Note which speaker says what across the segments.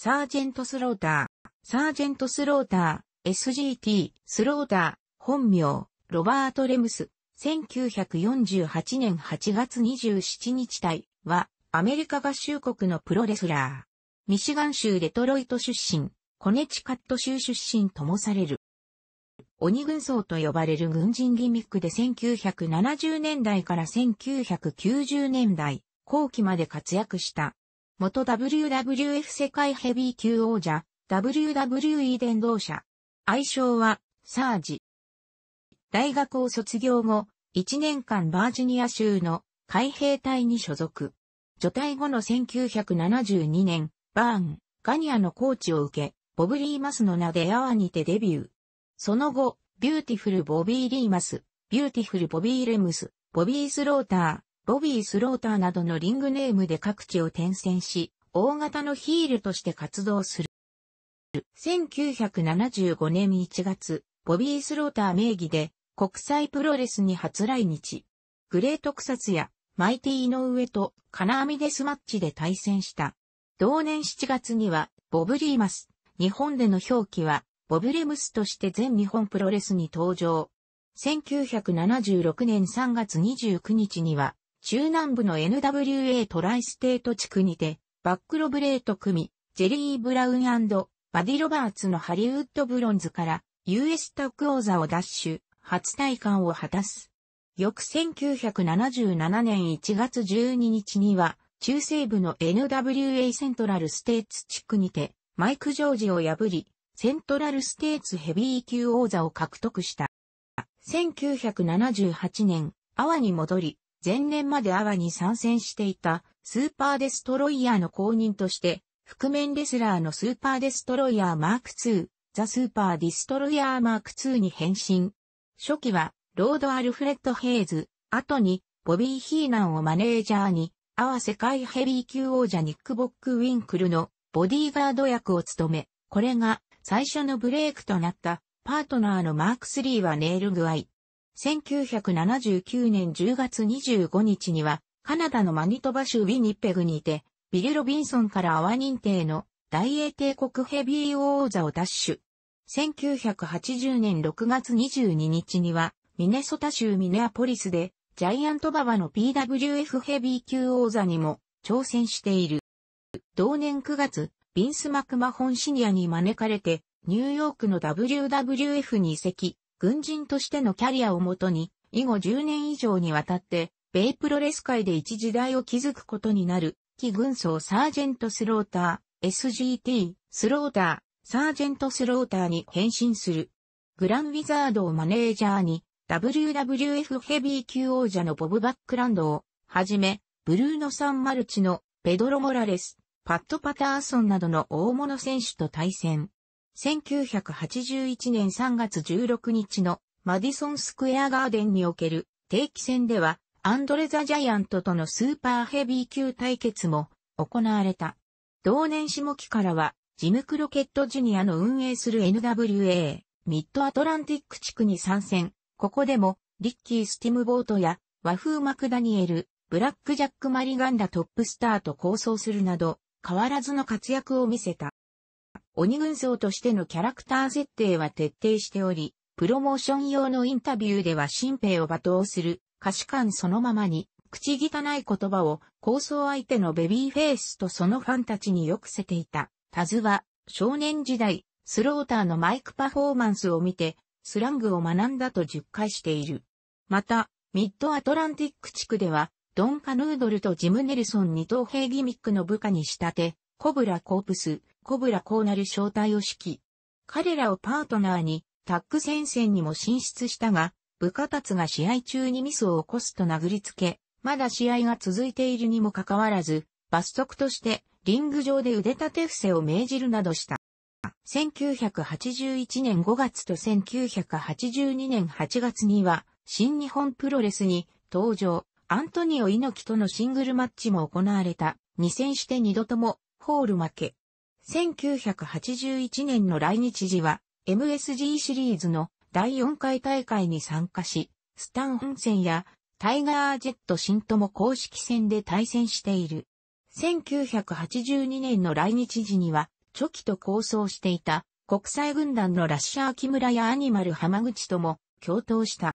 Speaker 1: サージェントスローター、サージェントスローター、SGT、スローター、本名、ロバート・レムス、1948年8月27日隊、は、アメリカ合衆国のプロレスラー。ミシガン州デトロイト出身、コネチカット州出身ともされる。鬼軍曹と呼ばれる軍人ギミックで1970年代から1990年代後期まで活躍した元 WWF 世界ヘビー級王者、WWE 伝道者。愛称は、サージ。大学を卒業後、1年間バージニア州の海兵隊に所属。除隊後の1972年、バーン、ガニアのコーチを受け、ボブ・リーマスの名でアワにてデビュー。その後、ビューティフル・ボビー・リーマス、ビューティフル・ボビー・レムス、ボビー・スローター、ボビー・スローターなどのリングネームで各地を転戦し、大型のヒールとして活動する。1975年1月、ボビー・スローター名義で国際プロレスに初来日。グレートクサツやマイティ・イノウエと金網デスマッチで対戦した。同年7月にはボブ・リーマス、日本での表記はボブ・レムスとして全日本プロレスに登場。1976年3月29日には中南部の NWA トライステート地区にて、バックロブレート組、ジェリー・ブラウンバディ・ロバーツのハリウッドブロンズから US タック王座を奪取、初体感を果たす。翌1977年1月12日には、中西部の NWA セントラルステーツ地区にて、マイク・ジョージを破り、セントラルステーツヘビー級王座を獲得した。1978年、アワに戻り、前年までアワに参戦していたスーパーデストロイヤーの公認として、覆面レスラーのスーパーデストロイヤーマーク2、ザ・スーパーディストロイヤーマーク2に変身。初期は、ロード・アルフレッド・ヘイズ、後に、ボビー・ヒーナンをマネージャーに、アワ世界ヘビー級王者ニック・ボック・ウィンクルのボディーガード役を務め、これが最初のブレイクとなったパートナーのマーク3はネイル具合、1979年10月25日には、カナダのマニトバ州ウィニッペグにて、ビル・ロビンソンから泡認定の大英帝国ヘビー王座を奪取。1980年6月22日には、ミネソタ州ミネアポリスで、ジャイアントババの PWF ヘビー級王座にも挑戦している。同年9月、ビンス・マクマホンシニアに招かれて、ニューヨークの WWF に移籍、軍人としてのキャリアをもとに、以後10年以上にわたって、米プロレス界で一時代を築くことになる、騎軍曹サージェントスローター、SGT、スローター、サージェントスローターに変身する。グランウィザードをマネージャーに、WWF ヘビー級王者のボブ・バックランドを、はじめ、ブルーノ・サン・マルチの、ペドロ・モラレス、パット・パターソンなどの大物選手と対戦。1981年3月16日のマディソンスクエアガーデンにおける定期戦ではアンドレ・ザ・ジャイアントとのスーパーヘビー級対決も行われた。同年下期からはジムクロケットジュニアの運営する NWA ミッドアトランティック地区に参戦。ここでもリッキー・スティムボートや和風マクダニエル、ブラック・ジャック・マリガンダトップスターと構想するなど変わらずの活躍を見せた。鬼軍曹としてのキャラクター設定は徹底しており、プロモーション用のインタビューでは新兵を罵倒する、可視感そのままに、口汚い言葉を、構想相手のベビーフェイスとそのファンたちによくせていた。タズは、少年時代、スローターのマイクパフォーマンスを見て、スラングを学んだと10回している。また、ミッドアトランティック地区では、ドン・カヌードルとジム・ネルソンに東兵ギミックの部下に仕立て、コブラ・コープス、コブラ・コーナル正体を指揮。彼らをパートナーに、タッグ戦線にも進出したが、部下たちが試合中にミスを起こすと殴りつけ、まだ試合が続いているにもかかわらず、罰則としてリング上で腕立て伏せを命じるなどした。1981年5月と1982年8月には、新日本プロレスに登場、アントニオ猪木とのシングルマッチも行われた。2戦して2度ともホール負け。1981年の来日時は MSG シリーズの第4回大会に参加し、スタン本戦やタイガージェット新とも公式戦で対戦している。1982年の来日時には、チョキと構想していた国際軍団のラッシャー木村やアニマル浜口とも共闘した。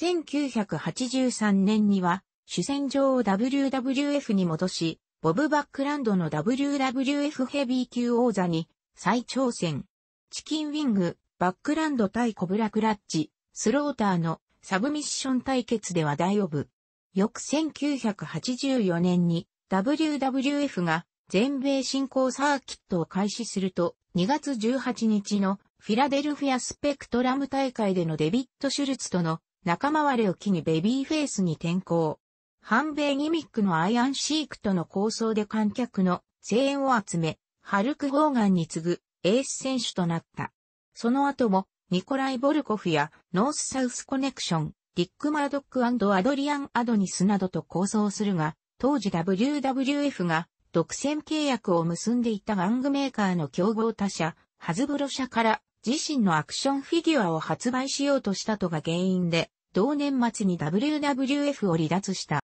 Speaker 1: 1983年には主戦場を WWF に戻し、ボブ・バックランドの WWF ヘビー級王座に再挑戦。チキンウィング、バックランド対コブラクラッチ、スローターのサブミッション対決で話題をぶ。翌1984年に WWF が全米新興サーキットを開始すると、2月18日のフィラデルフィアスペクトラム大会でのデビット・シュルツとの仲間割れを機にベビーフェイスに転向。反米ギミックのアイアンシークとの構想で観客の声援を集め、ハルク・ホーガンに次ぐエース選手となった。その後も、ニコライ・ボルコフやノース・サウス・コネクション、ディック・マードックアドリアン・アドニスなどと構想するが、当時 WWF が独占契約を結んでいた玩具メーカーの競合他社、ハズブロ社から自身のアクションフィギュアを発売しようとしたとが原因で、同年末に WWF を離脱した。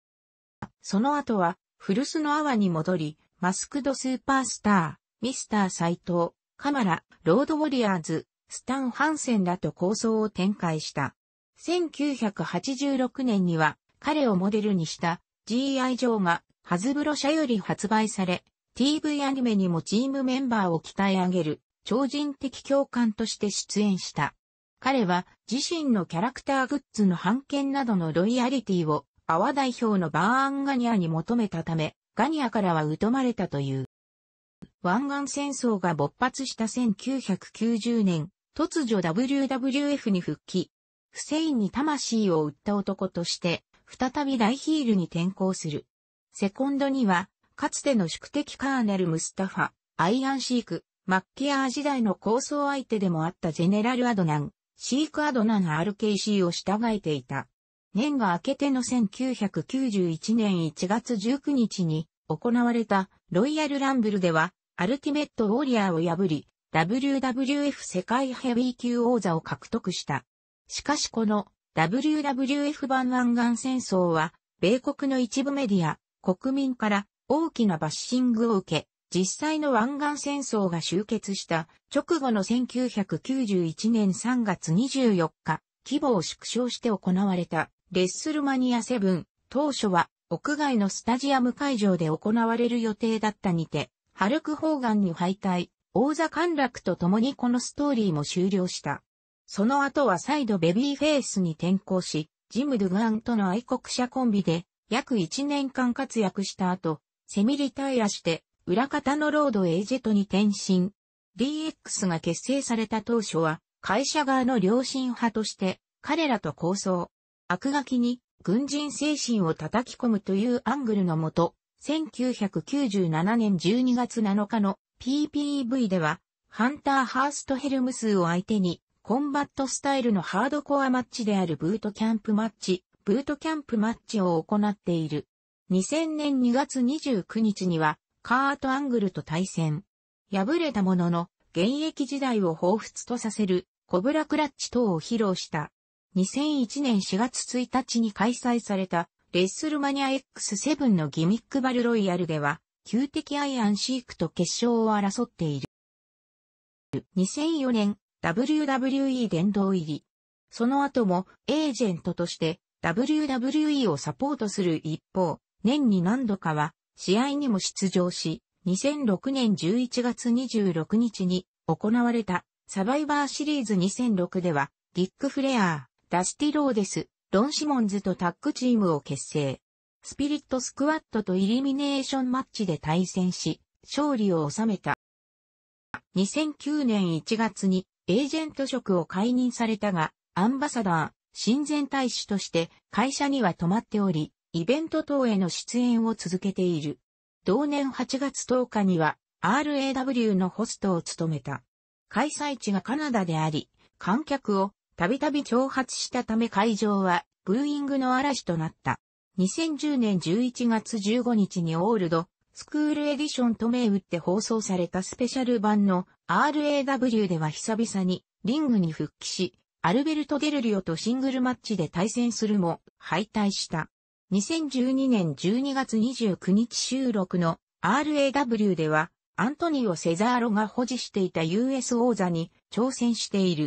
Speaker 1: その後は、古巣の阿波に戻り、マスクドスーパースター、ミスター斎藤、カマラ、ロードウォリアーズ、スタン・ハンセンらと構想を展開した。1986年には、彼をモデルにした G.I. ジョーがハズブロ社より発売され、TV アニメにもチームメンバーを鍛え上げる超人的教官として出演した。彼は自身のキャラクターグッズの版権などのロイヤリティを阿波代表のバーアンガニアに求めたため、ガニアからは疎まれたという。湾岸戦争が勃発した1990年、突如 WWF に復帰。フセインに魂を売った男として、再び大ヒールに転向する。セコンドには、かつての宿敵カーネル・ムスタファ、アイアンシーク、マッケアー時代の構想相手でもあったジェネラル・アドナン、シーク・アドナン・ RKC を従えていた。年が明けての1991年1月19日に行われたロイヤルランブルでは、アルティメットウォリアーを破り、WWF 世界ヘビー級王座を獲得した。しかしこの WWF 版湾岸戦争は、米国の一部メディア、国民から大きなバッシングを受け、実際の湾岸戦争が終結した直後の1991年3月24日、規模を縮小して行われた。レッスルマニア7、当初は屋外のスタジアム会場で行われる予定だったにて、ハルク・ホーガンに敗退、王座陥落とともにこのストーリーも終了した。その後は再度ベビーフェイスに転向し、ジム・ドゥグアンとの愛国者コンビで約1年間活躍した後、セミリタイアして裏方のロード・エージェトに転身。DX が結成された当初は会社側の良心派として彼らと構想、悪ガキに軍人精神を叩き込むというアングルのもと、1997年12月7日の PPV では、ハンター・ハースト・ヘルムスを相手に、コンバットスタイルのハードコアマッチであるブートキャンプマッチ、ブートキャンプマッチを行っている。2000年2月29日には、カート・アングルと対戦。敗れたものの、現役時代を彷彿とさせる、コブラクラッチ等を披露した。2001年4月1日に開催されたレッスルマニア X7 のギミックバルロイヤルでは、旧敵アイアンシークと決勝を争っている。2004年、WWE 殿堂入り。その後もエージェントとして WWE をサポートする一方、年に何度かは試合にも出場し、2006年11月26日に行われたサバイバーシリーズ2006では、ディック・フレアー、ダスティローデス、ロン・シモンズとタッグチームを結成。スピリットスクワットとイリミネーションマッチで対戦し、勝利を収めた。2009年1月にエージェント職を解任されたが、アンバサダー、親善大使として会社には泊まっており、イベント等への出演を続けている。同年8月10日には RAW のホストを務めた。開催地がカナダであり、観客をたびたび挑発したため会場はブーイングの嵐となった。2010年11月15日にオールド、スクールエディションと銘打って放送されたスペシャル版の RAW では久々にリングに復帰し、アルベルト・デルリオとシングルマッチで対戦するも敗退した。2012年12月29日収録の RAW ではアントニオ・セザーロが保持していた US 王座に挑戦している。